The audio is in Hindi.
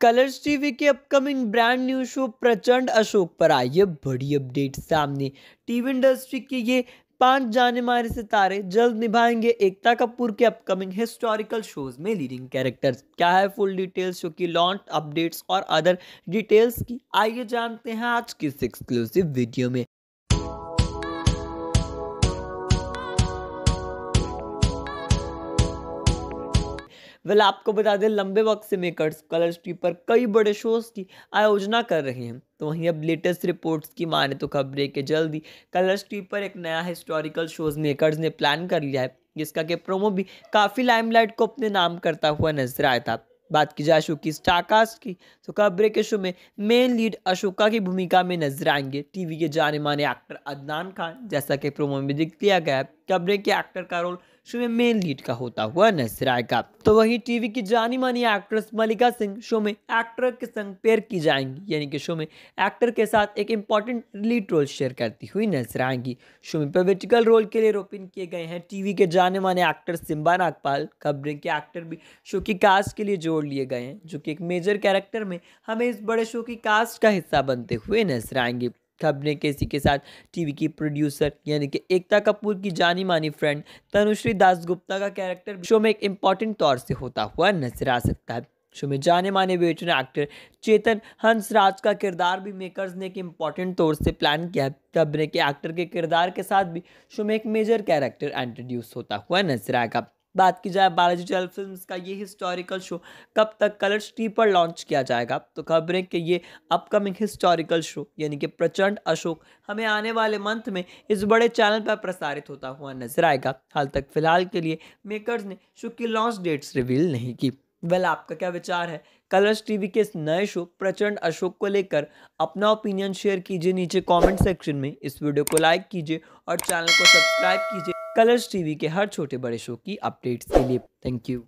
कलर्स टीवी के upcoming brand new show Prachand Ashok पर आई है बड़ी अपडेट सामने टीवी इंडस्ट्री के ये पांच जाने मारे सितारे जल्द निभाएंगे एकता कपूर के अपकमिंग हिस्टोरिकल शोज में लीडिंग कैरेक्टर्स क्या है फुल डिटेल्स शो की लॉन्च अपडेट्स और अदर डिटेल्स की आइए जानते हैं आज की एक्सक्लूसिव वीडियो में वेल आपको बता दें लंबे वक्त से मेकर्स कलर स्ट्रीप कई बड़े शोज़ की आयोजना कर रहे हैं तो वहीं अब लेटेस्ट रिपोर्ट्स की माने तो खबरें के जल्दी कलर स्ट्रीप पर एक नया हिस्टोरिकल शोज़ मेकर्स ने प्लान कर लिया है जिसका के प्रोमो भी काफ़ी लाइमलाइट को अपने नाम करता हुआ नजर आया था बात की जाए अशोक की स्टारकास्ट की तो खबरें के शो में मेन लीड अशोका की भूमिका में नजर आएंगे टीवी के जाने माने एक्टर अदनान खान जैसा कि प्रोमो में दिख दिया गया है कब्रे के एक्टर का रोल शो में मेन लीड का होता हुआ नजर आएगा तो वहीं टीवी की जानी मानी एक्ट्रेस मलिका सिंह शो में एक्टर के संग पेयर की जाएंगी यानी कि शो में एक्टर के साथ एक इम्पॉर्टेंट लीड रोल शेयर करती हुई नजर आएंगी शो में पोलिटिकल रोल के लिए रोपिन किए गए हैं टीवी के जाने माने एक्टर सिम्बा नागपाल खबरें के एक्टर भी शो की कास्ट के लिए जोड़ लिए गए हैं जो कि एक मेजर कैरेक्टर में हमें इस बड़े शो की कास्ट का हिस्सा बनते हुए नजर आएंगे खबने केसी के साथ टीवी की प्रोड्यूसर यानी कि एकता कपूर की जानी मानी फ्रेंड तनुश्री दास गुप्ता का कैरेक्टर शो में एक इम्पॉर्टेंट तौर से होता हुआ नजर आ सकता है शो में जाने माने बेटर एक्टर चेतन हंसराज का किरदार भी मेकर्स ने एक इम्पॉर्टेंट तौर से प्लान किया है कब्रे के एक्टर के किरदार के साथ भी शो में एक मेजर कैरेक्टर इंट्रोड्यूस होता हुआ नजर आएगा बात की जाए बालाजी जल फिल्म का ये हिस्टोरिकल शो कब तक कलर्स टी पर लॉन्च किया जाएगा तो खबरें कि ये अपकमिंग हिस्टोरिकल शो यानी कि प्रचंड अशोक हमें आने वाले मंथ में इस बड़े चैनल पर प्रसारित होता हुआ नजर आएगा हाल तक फिलहाल के लिए मेकर्स ने शो की लॉन्च डेट्स रिवील नहीं की वेल आपका क्या विचार है कलर्स टीवी के इस नए शो प्रचंड अशोक को लेकर अपना ओपिनियन शेयर कीजिए नीचे कमेंट सेक्शन में इस वीडियो को लाइक कीजिए और चैनल को सब्सक्राइब कीजिए कलर्स टीवी के हर छोटे बड़े शो की अपडेट्स के लिए थैंक यू